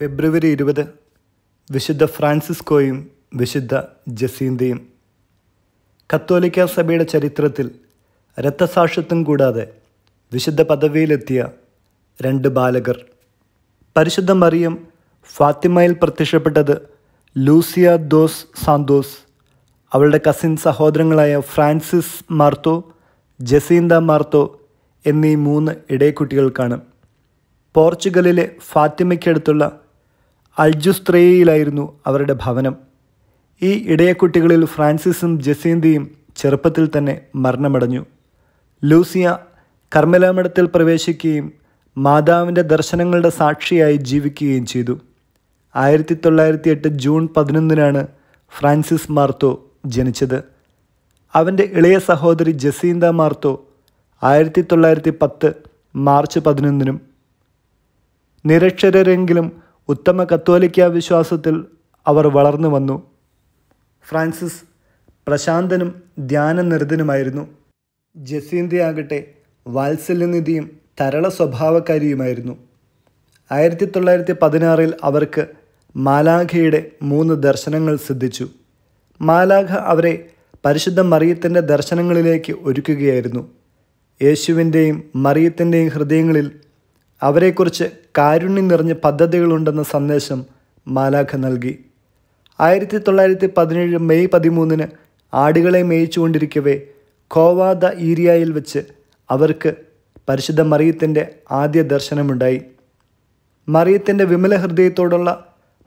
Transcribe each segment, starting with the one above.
ഫെബ്രുവരി ഇരുപത് വിശുദ്ധ ഫ്രാൻസിസ്കോയും വിശുദ്ധ ജസീന്തയും കത്തോലിക്ക സഭയുടെ ചരിത്രത്തിൽ രക്തസാക്ഷിത്വം കൂടാതെ വിശുദ്ധ പദവിയിലെത്തിയ രണ്ട് ബാലകർ പരിശുദ്ധ മറിയം ഫാത്തിമയിൽ പ്രത്യക്ഷപ്പെട്ടത് ലൂസിയ ദോസ് സാന്തോസ് അവളുടെ കസിൻ സഹോദരങ്ങളായ ഫ്രാൻസിസ് മാർത്തോ ജസീന്ത മാർത്തോ എന്നീ മൂന്ന് ഇടയക്കുട്ടികൾക്കാണ് പോർച്ചുഗലിലെ ഫാത്തിമയ്ക്കടുത്തുള്ള അൾജുസ്ത്രയയിലായിരുന്നു അവരുടെ ഭവനം ഈ ഇടയക്കുട്ടികളിൽ ഫ്രാൻസിസും ജസീന്തിയും ചെറുപ്പത്തിൽ തന്നെ മരണമടഞ്ഞു ലൂസിയ കർമ്മലാമഠത്തിൽ പ്രവേശിക്കുകയും മാതാവിൻ്റെ ദർശനങ്ങളുടെ സാക്ഷിയായി ജീവിക്കുകയും ചെയ്തു ആയിരത്തി തൊള്ളായിരത്തി എട്ട് ജൂൺ പതിനൊന്നിനാണ് ഫ്രാൻസിസ് മാർത്തോ ജനിച്ചത് അവൻ്റെ ഇളയ സഹോദരി ജസീന്ത മാർത്തോ ആയിരത്തി തൊള്ളായിരത്തി പത്ത് മാർച്ച് പതിനൊന്നിനും നിരക്ഷരരെങ്കിലും ഉത്തമ കത്തോലിക്ക വിശ്വാസത്തിൽ അവർ വളർന്നു വന്നു ഫ്രാൻസിസ് പ്രശാന്തനും ധ്യാനനിർദ്ധനുമായിരുന്നു ജസീന്തയാകട്ടെ വാത്സല്യനിധിയും തരള സ്വഭാവക്കാരിയുമായിരുന്നു ആയിരത്തി തൊള്ളായിരത്തി പതിനാറിൽ അവർക്ക് മാലാഖയുടെ മൂന്ന് ദർശനങ്ങൾ സിദ്ധിച്ചു മാലാഖ അവരെ പരിശുദ്ധ മറിയത്തിൻ്റെ ദർശനങ്ങളിലേക്ക് ഒരുക്കുകയായിരുന്നു യേശുവിൻ്റെയും മറിയത്തിൻ്റെയും ഹൃദയങ്ങളിൽ അവരെക്കുറിച്ച് കാരുണ്യം നിറഞ്ഞ പദ്ധതികളുണ്ടെന്ന സന്ദേശം മാലാഖ നൽകി ആയിരത്തി തൊള്ളായിരത്തി പതിനേഴ് മെയ് പതിമൂന്നിന് ആടുകളെ മേയിച്ചുകൊണ്ടിരിക്കവേ കോവാദ ഈരിയയിൽ വെച്ച് അവർക്ക് പരിശുദ്ധ മറിയത്തിൻ്റെ ആദ്യ ദർശനമുണ്ടായി മറിയത്തിൻ്റെ വിമല ഹൃദയത്തോടുള്ള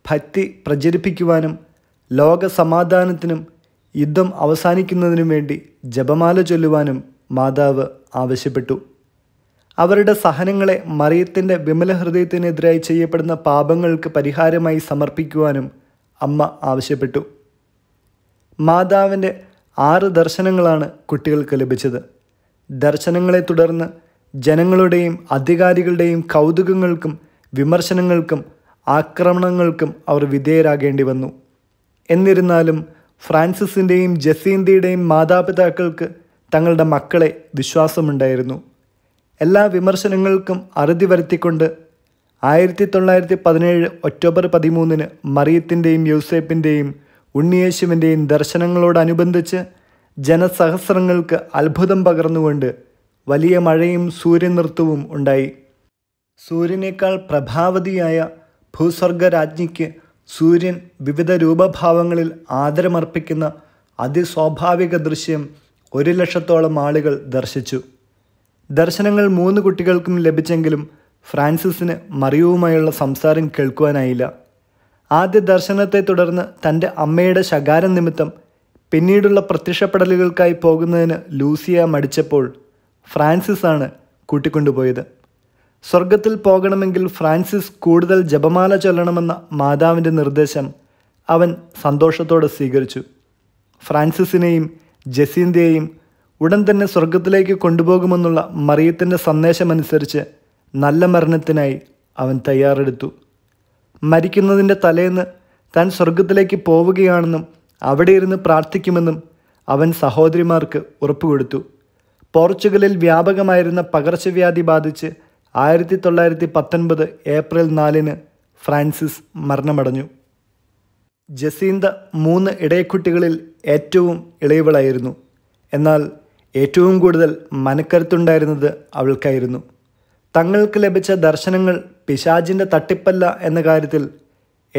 ഭക്തി പ്രചരിപ്പിക്കുവാനും ലോക സമാധാനത്തിനും യുദ്ധം അവസാനിക്കുന്നതിനും വേണ്ടി ജപമാല ചൊല്ലുവാനും മാതാവ് ആവശ്യപ്പെട്ടു അവരുടെ സഹനങ്ങളെ മറിയത്തിൻ്റെ വിമല ഹൃദയത്തിനെതിരായി ചെയ്യപ്പെടുന്ന പാപങ്ങൾക്ക് പരിഹാരമായി സമർപ്പിക്കുവാനും അമ്മ ആവശ്യപ്പെട്ടു മാതാവിൻ്റെ ആറ് ദർശനങ്ങളാണ് കുട്ടികൾക്ക് ലഭിച്ചത് ദർശനങ്ങളെ തുടർന്ന് ജനങ്ങളുടെയും അധികാരികളുടെയും കൗതുകങ്ങൾക്കും വിമർശനങ്ങൾക്കും ആക്രമണങ്ങൾക്കും അവർ വിധേയരാകേണ്ടി വന്നു എന്നിരുന്നാലും ഫ്രാൻസിസിൻ്റെയും ജസീന്തിയുടെയും മാതാപിതാക്കൾക്ക് തങ്ങളുടെ മക്കളെ വിശ്വാസമുണ്ടായിരുന്നു എല്ലാ വിമർശനങ്ങൾക്കും അറുതി വരുത്തിക്കൊണ്ട് ആയിരത്തി തൊള്ളായിരത്തി പതിനേഴ് ഒക്ടോബർ പതിമൂന്നിന് മറിയത്തിൻ്റെയും യൂസേപ്പിൻ്റെയും ഉണ്ണിയേശുവിൻ്റെയും ദർശനങ്ങളോടനുബന്ധിച്ച് ജനസഹസ്രങ്ങൾക്ക് അത്ഭുതം പകർന്നുകൊണ്ട് വലിയ മഴയും സൂര്യനൃത്തവും ഉണ്ടായി സൂര്യനേക്കാൾ പ്രഭാവതിയായ ഭൂസ്വർഗരാജ്ഞിക്ക് സൂര്യൻ വിവിധ രൂപഭാവങ്ങളിൽ ആദരമർപ്പിക്കുന്ന അതിസ്വാഭാവിക ദൃശ്യം ഒരു ലക്ഷത്തോളം ആളുകൾ ദർശിച്ചു ദർശനങ്ങൾ മൂന്ന് കുട്ടികൾക്കും ലഭിച്ചെങ്കിലും ഫ്രാൻസിസിന് മറിയവുമായുള്ള സംസാരം കേൾക്കുവാനായില്ല ആദ്യ ദർശനത്തെ തുടർന്ന് തൻ്റെ അമ്മയുടെ ശകാരം നിമിത്തം പിന്നീടുള്ള പ്രത്യക്ഷപ്പെടലുകൾക്കായി പോകുന്നതിന് ലൂസിയ മടിച്ചപ്പോൾ ഫ്രാൻസിസ് ആണ് കൂട്ടിക്കൊണ്ടുപോയത് സ്വർഗത്തിൽ പോകണമെങ്കിൽ ഫ്രാൻസിസ് കൂടുതൽ ജപമാല ചൊല്ലണമെന്ന മാതാവിൻ്റെ നിർദ്ദേശം അവൻ സന്തോഷത്തോടെ സ്വീകരിച്ചു ഫ്രാൻസിസിനെയും ജസീന്തയെയും ഉടൻ തന്നെ സ്വർഗത്തിലേക്ക് കൊണ്ടുപോകുമെന്നുള്ള മറിയത്തിൻ്റെ സന്ദേശമനുസരിച്ച് നല്ല മരണത്തിനായി അവൻ തയ്യാറെടുത്തു മരിക്കുന്നതിൻ്റെ തലേന്ന് താൻ സ്വർഗത്തിലേക്ക് പോവുകയാണെന്നും അവിടെ ഇരുന്ന് പ്രാർത്ഥിക്കുമെന്നും അവൻ സഹോദരിമാർക്ക് ഉറപ്പുകൊടുത്തു പോർച്ചുഗലിൽ വ്യാപകമായിരുന്ന പകർച്ചവ്യാധി ബാധിച്ച് ആയിരത്തി തൊള്ളായിരത്തി പത്തൊൻപത് ഏപ്രിൽ നാലിന് ഫ്രാൻസിസ് മരണമടഞ്ഞു ജസീന്ത മൂന്ന് ഇടയക്കുട്ടികളിൽ ഏറ്റവും ഇളയവളായിരുന്നു എന്നാൽ ഏറ്റവും കൂടുതൽ മനക്കരുത്തുണ്ടായിരുന്നത് അവൾക്കായിരുന്നു തങ്ങൾക്ക് ലഭിച്ച ദർശനങ്ങൾ പിശാജിൻ്റെ തട്ടിപ്പല്ല എന്ന കാര്യത്തിൽ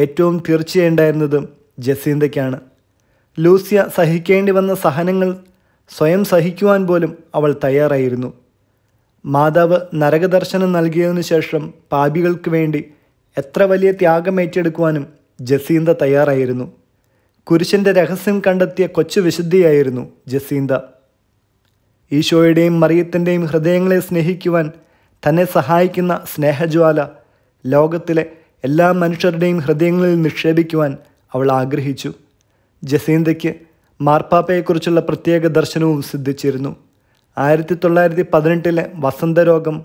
ഏറ്റവും തീർച്ചയുണ്ടായിരുന്നത് ജസീന്തയ്ക്കാണ് ലൂസിയ സഹിക്കേണ്ടി വന്ന സഹനങ്ങൾ സ്വയം സഹിക്കുവാൻ പോലും അവൾ തയ്യാറായിരുന്നു മാതാവ് നരകദർശനം നൽകിയതിനു ശേഷം പാപികൾക്ക് വേണ്ടി എത്ര വലിയ ത്യാഗം ഏറ്റെടുക്കുവാനും ജസീന്ത തയ്യാറായിരുന്നു കുരിശിൻ്റെ രഹസ്യം കണ്ടെത്തിയ കൊച്ചു വിശുദ്ധിയായിരുന്നു ജസീന്ത ഈശോയുടെയും മറിയത്തിൻ്റെയും ഹൃദയങ്ങളെ സ്നേഹിക്കുവാൻ തന്നെ സഹായിക്കുന്ന സ്നേഹജ്വാല ലോകത്തിലെ എല്ലാ മനുഷ്യരുടെയും ഹൃദയങ്ങളിൽ നിക്ഷേപിക്കുവാൻ അവൾ ആഗ്രഹിച്ചു ജസീന്തയ്ക്ക് മാർപ്പാപ്പയെക്കുറിച്ചുള്ള പ്രത്യേക ദർശനവും സിദ്ധിച്ചിരുന്നു ആയിരത്തി തൊള്ളായിരത്തി പതിനെട്ടിലെ വസന്തരോഗം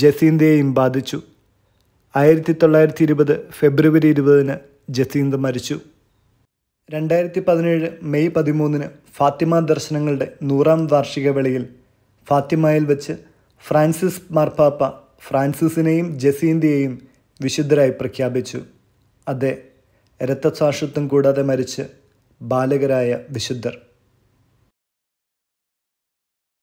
ജസീന്തയെയും ബാധിച്ചു ആയിരത്തി തൊള്ളായിരത്തി ഇരുപത് ഫെബ്രുവരി ഇരുപതിന് ജസീന്ത മരിച്ചു രണ്ടായിരത്തി പതിനേഴ് മെയ് പതിമൂന്നിന് ഫാത്തിമ ദർശനങ്ങളുടെ നൂറാം വാർഷിക വേളയിൽ ഫാത്തിമയിൽ വെച്ച് ഫ്രാൻസിസ് മാർപ്പാപ്പ ഫ്രാൻസിസിനെയും ജസീന്തിയെയും വിശുദ്ധരായി പ്രഖ്യാപിച്ചു അതെ രക്തസാക്ഷിത്വം കൂടാതെ മരിച്ച് ബാലകരായ വിശുദ്ധർ